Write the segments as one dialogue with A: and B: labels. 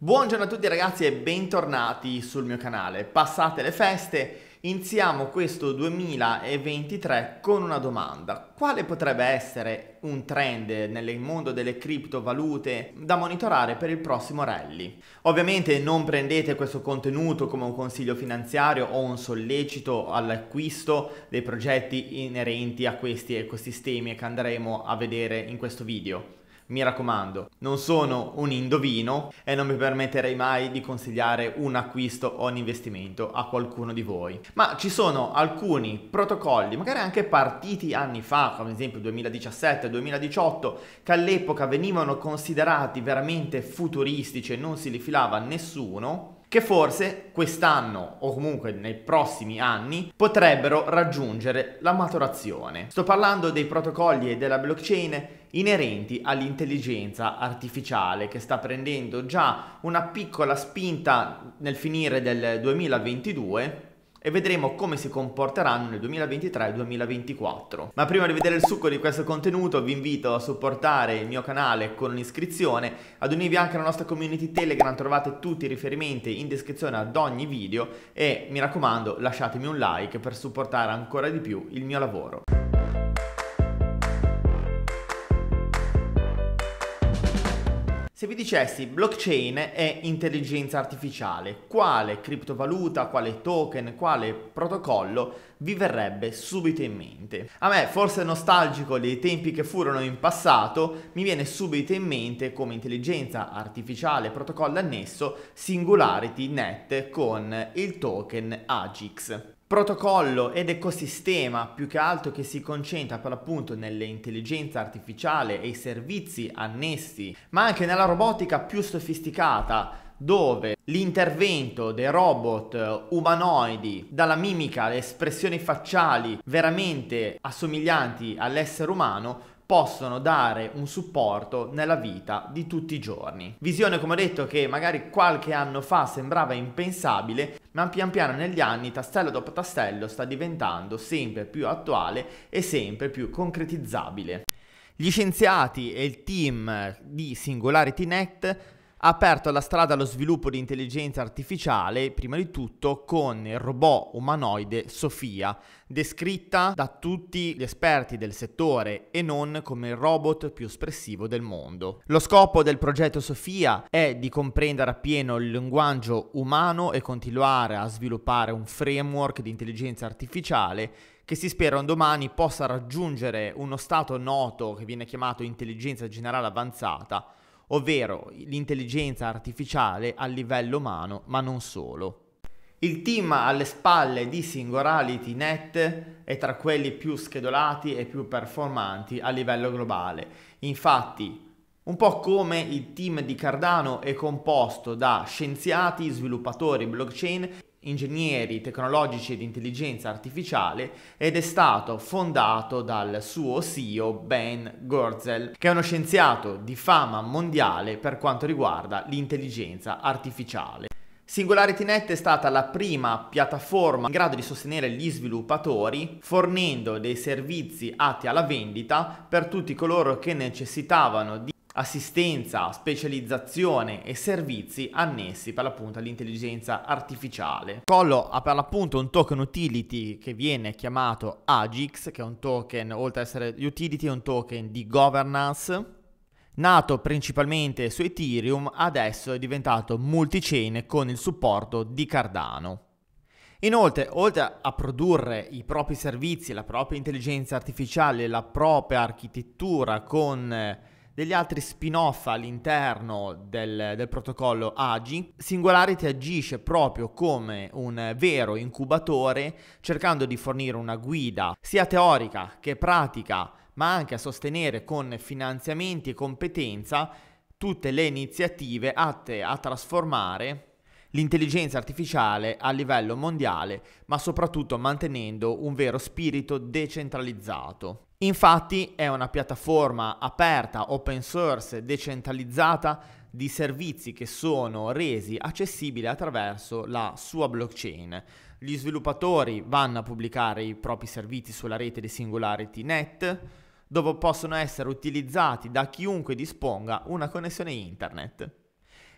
A: Buongiorno a tutti ragazzi e bentornati sul mio canale. Passate le feste, iniziamo questo 2023 con una domanda. Quale potrebbe essere un trend nel mondo delle criptovalute da monitorare per il prossimo rally? Ovviamente non prendete questo contenuto come un consiglio finanziario o un sollecito all'acquisto dei progetti inerenti a questi ecosistemi che andremo a vedere in questo video. Mi raccomando, non sono un indovino e non mi permetterei mai di consigliare un acquisto o un investimento a qualcuno di voi. Ma ci sono alcuni protocolli, magari anche partiti anni fa, come ad esempio 2017-2018, che all'epoca venivano considerati veramente futuristici e non si li filava nessuno che forse quest'anno o comunque nei prossimi anni potrebbero raggiungere la maturazione. Sto parlando dei protocolli e della blockchain inerenti all'intelligenza artificiale che sta prendendo già una piccola spinta nel finire del 2022 e vedremo come si comporteranno nel 2023 2024. Ma prima di vedere il succo di questo contenuto vi invito a supportare il mio canale con un'iscrizione, ad unirvi anche alla nostra community Telegram, trovate tutti i riferimenti in descrizione ad ogni video e mi raccomando lasciatemi un like per supportare ancora di più il mio lavoro. Se vi dicessi blockchain è intelligenza artificiale, quale criptovaluta, quale token, quale protocollo vi verrebbe subito in mente? A me, forse nostalgico dei tempi che furono in passato, mi viene subito in mente come intelligenza artificiale protocollo annesso Singularity Net con il token AGIX protocollo ed ecosistema più che altro che si concentra per l'appunto nell'intelligenza artificiale e i servizi annessi, ma anche nella robotica più sofisticata dove l'intervento dei robot umanoidi dalla mimica, alle espressioni facciali veramente assomiglianti all'essere umano possono dare un supporto nella vita di tutti i giorni. Visione, come ho detto, che magari qualche anno fa sembrava impensabile, ma pian piano negli anni, tastello dopo tastello, sta diventando sempre più attuale e sempre più concretizzabile. Gli scienziati e il team di SingularityNet ha aperto la strada allo sviluppo di intelligenza artificiale, prima di tutto con il robot umanoide Sofia, descritta da tutti gli esperti del settore e non come il robot più espressivo del mondo. Lo scopo del progetto Sofia è di comprendere appieno il linguaggio umano e continuare a sviluppare un framework di intelligenza artificiale che si spera un domani possa raggiungere uno stato noto che viene chiamato intelligenza generale avanzata, ovvero l'intelligenza artificiale a livello umano, ma non solo. Il team alle spalle di Singularity Net è tra quelli più schedolati e più performanti a livello globale. Infatti, un po' come il team di Cardano è composto da scienziati, sviluppatori blockchain ingegneri tecnologici di intelligenza artificiale ed è stato fondato dal suo CEO Ben Gorzel, che è uno scienziato di fama mondiale per quanto riguarda l'intelligenza artificiale. SingularityNet è stata la prima piattaforma in grado di sostenere gli sviluppatori fornendo dei servizi atti alla vendita per tutti coloro che necessitavano di assistenza, specializzazione e servizi annessi per l'appunto all'intelligenza artificiale. Collo ha per l'appunto un token utility che viene chiamato AGIX, che è un token, oltre ad essere utility, è un token di governance Nato principalmente su Ethereum, adesso è diventato multichain con il supporto di Cardano. Inoltre, oltre a produrre i propri servizi, la propria intelligenza artificiale, la propria architettura con eh, degli altri spin-off all'interno del, del protocollo AGI, Singularity agisce proprio come un vero incubatore cercando di fornire una guida sia teorica che pratica, ma anche a sostenere con finanziamenti e competenza tutte le iniziative atte a trasformare l'intelligenza artificiale a livello mondiale, ma soprattutto mantenendo un vero spirito decentralizzato. Infatti è una piattaforma aperta, open source, decentralizzata di servizi che sono resi accessibili attraverso la sua blockchain. Gli sviluppatori vanno a pubblicare i propri servizi sulla rete di SingularityNet, dove possono essere utilizzati da chiunque disponga una connessione internet.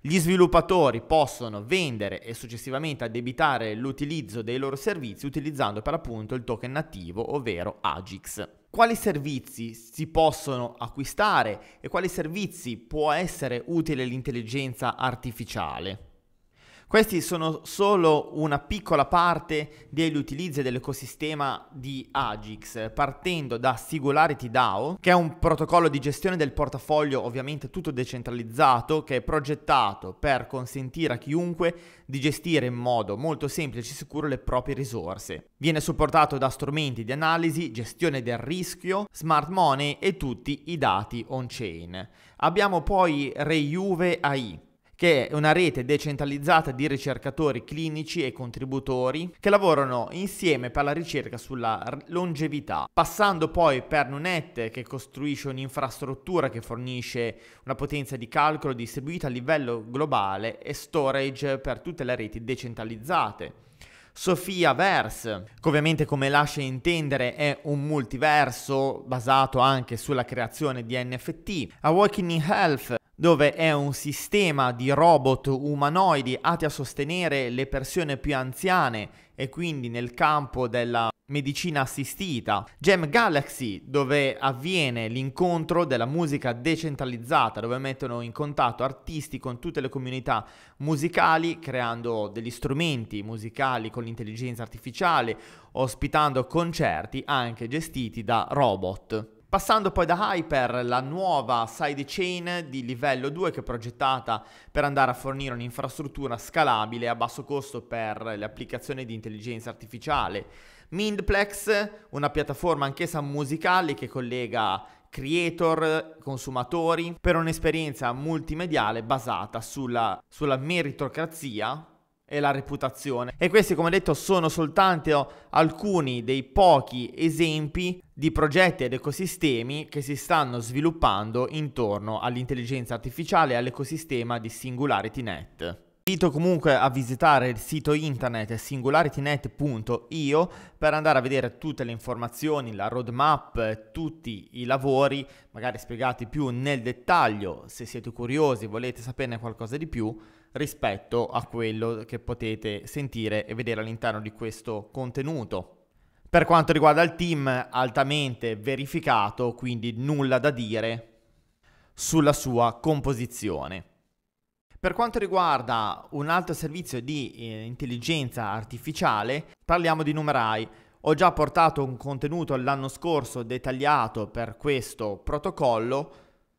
A: Gli sviluppatori possono vendere e successivamente addebitare l'utilizzo dei loro servizi utilizzando per appunto il token nativo, ovvero AGIX quali servizi si possono acquistare e quali servizi può essere utile l'intelligenza artificiale. Questi sono solo una piccola parte degli utilizzi dell'ecosistema di Agix, partendo da Singularity DAO, che è un protocollo di gestione del portafoglio ovviamente tutto decentralizzato, che è progettato per consentire a chiunque di gestire in modo molto semplice e sicuro le proprie risorse. Viene supportato da strumenti di analisi, gestione del rischio, smart money e tutti i dati on-chain. Abbiamo poi Rejuve AI, che è una rete decentralizzata di ricercatori clinici e contributori che lavorano insieme per la ricerca sulla longevità, passando poi per Nunette che costruisce un'infrastruttura che fornisce una potenza di calcolo distribuita a livello globale e storage per tutte le reti decentralizzate. Sofia Verse, che ovviamente come lascia intendere è un multiverso basato anche sulla creazione di NFT, Awakening Health, dove è un sistema di robot umanoidi atti a sostenere le persone più anziane e quindi nel campo della medicina assistita. Gem Galaxy, dove avviene l'incontro della musica decentralizzata, dove mettono in contatto artisti con tutte le comunità musicali, creando degli strumenti musicali con l'intelligenza artificiale, ospitando concerti anche gestiti da robot. Passando poi da Hyper, la nuova sidechain di livello 2 che è progettata per andare a fornire un'infrastruttura scalabile a basso costo per le applicazioni di intelligenza artificiale. Mindplex, una piattaforma anch'essa musicale che collega creator, consumatori, per un'esperienza multimediale basata sulla, sulla meritocrazia e la reputazione. E questi, come detto, sono soltanto alcuni dei pochi esempi di progetti ed ecosistemi che si stanno sviluppando intorno all'intelligenza artificiale e all'ecosistema di SingularityNet. Invito comunque a visitare il sito internet singularitynet.io per andare a vedere tutte le informazioni, la roadmap, tutti i lavori, magari spiegati più nel dettaglio. Se siete curiosi, e volete saperne qualcosa di più, rispetto a quello che potete sentire e vedere all'interno di questo contenuto. Per quanto riguarda il team, altamente verificato, quindi nulla da dire sulla sua composizione. Per quanto riguarda un altro servizio di eh, intelligenza artificiale, parliamo di Numerai. Ho già portato un contenuto l'anno scorso dettagliato per questo protocollo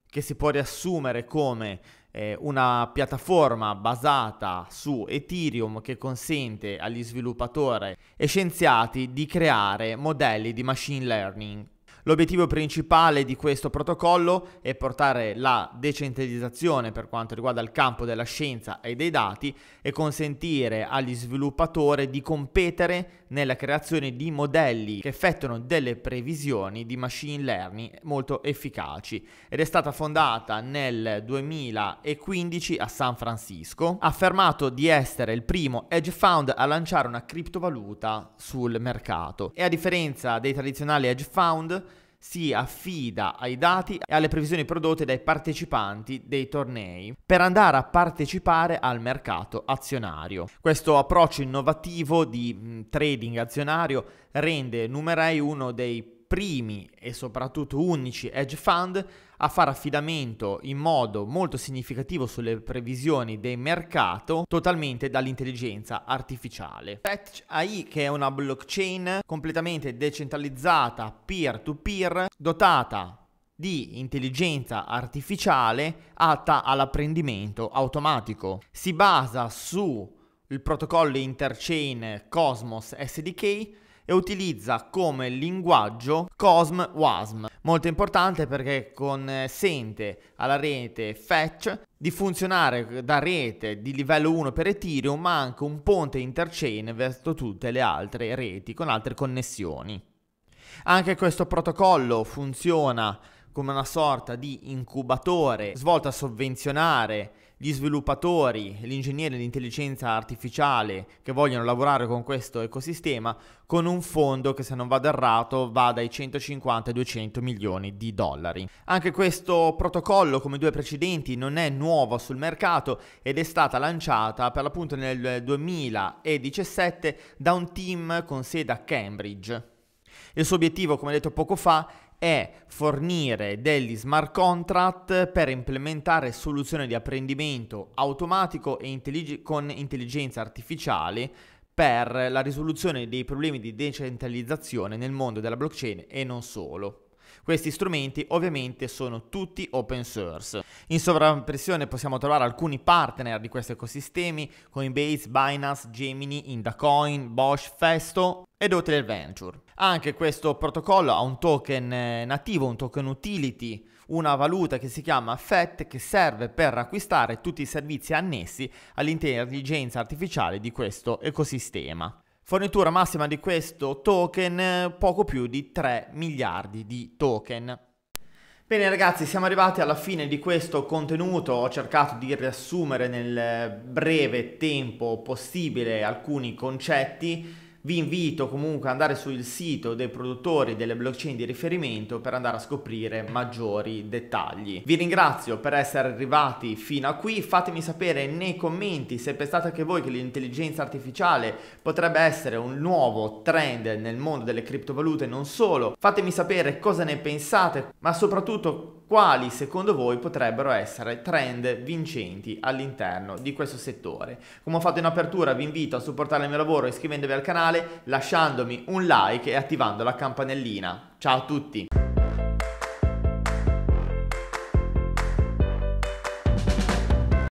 A: che si può riassumere come eh, una piattaforma basata su Ethereum che consente agli sviluppatori e scienziati di creare modelli di machine learning. L'obiettivo principale di questo protocollo è portare la decentralizzazione per quanto riguarda il campo della scienza e dei dati e consentire agli sviluppatori di competere nella creazione di modelli che effettuano delle previsioni di machine learning molto efficaci ed è stata fondata nel 2015 a San Francisco. Ha affermato di essere il primo hedge fund a lanciare una criptovaluta sul mercato e a differenza dei tradizionali hedge fund si affida ai dati e alle previsioni prodotte dai partecipanti dei tornei per andare a partecipare al mercato azionario. Questo approccio innovativo di trading azionario rende Numerai uno dei primi e soprattutto unici hedge fund a fare affidamento in modo molto significativo sulle previsioni del mercato totalmente dall'intelligenza artificiale. Fetch AI che è una blockchain completamente decentralizzata peer-to-peer -peer, dotata di intelligenza artificiale atta all'apprendimento automatico. Si basa sul protocollo interchain Cosmos SDK e utilizza come linguaggio COSM WASM. Molto importante perché consente eh, alla rete Fetch di funzionare da rete di livello 1 per Ethereum ma anche un ponte interchain verso tutte le altre reti con altre connessioni. Anche questo protocollo funziona come una sorta di incubatore svolto a sovvenzionare gli sviluppatori, gli ingegneri di intelligenza artificiale che vogliono lavorare con questo ecosistema con un fondo che se non vado errato va dai 150 ai 200 milioni di dollari. Anche questo protocollo come i due precedenti non è nuovo sul mercato ed è stata lanciata per l'appunto nel 2017 da un team con sede a Cambridge. Il suo obiettivo, come detto poco fa, è fornire degli smart contract per implementare soluzioni di apprendimento automatico e intellig- con intelligenza artificiale per la risoluzione dei problemi di decentralizzazione nel mondo della blockchain e non solo. Questi strumenti ovviamente sono tutti open source. In sovrappressione possiamo trovare alcuni partner di questi ecosistemi, Coinbase, Binance, Gemini, Indacoin, Bosch, Festo ed Hotel Venture. Anche questo protocollo ha un token eh, nativo, un token utility, una valuta che si chiama FET che serve per acquistare tutti i servizi annessi all'intelligenza artificiale di questo ecosistema. Fornitura massima di questo token eh, poco più di 3 miliardi di token. Bene ragazzi, siamo arrivati alla fine di questo contenuto, ho cercato di riassumere nel eh, breve tempo possibile alcuni concetti vi invito comunque ad andare sul sito dei produttori delle blockchain di riferimento per andare a scoprire maggiori dettagli. Vi ringrazio per essere arrivati fino a qui, fatemi sapere nei commenti se pensate anche voi che l'intelligenza artificiale potrebbe essere un nuovo trend nel mondo delle criptovalute non solo, fatemi sapere cosa ne pensate, ma soprattutto quali secondo voi potrebbero essere trend vincenti all'interno di questo settore. Come ho fatto in apertura vi invito a supportare il mio lavoro iscrivendovi al canale canale lasciandomi un like e attivando la campanellina. Ciao a tutti!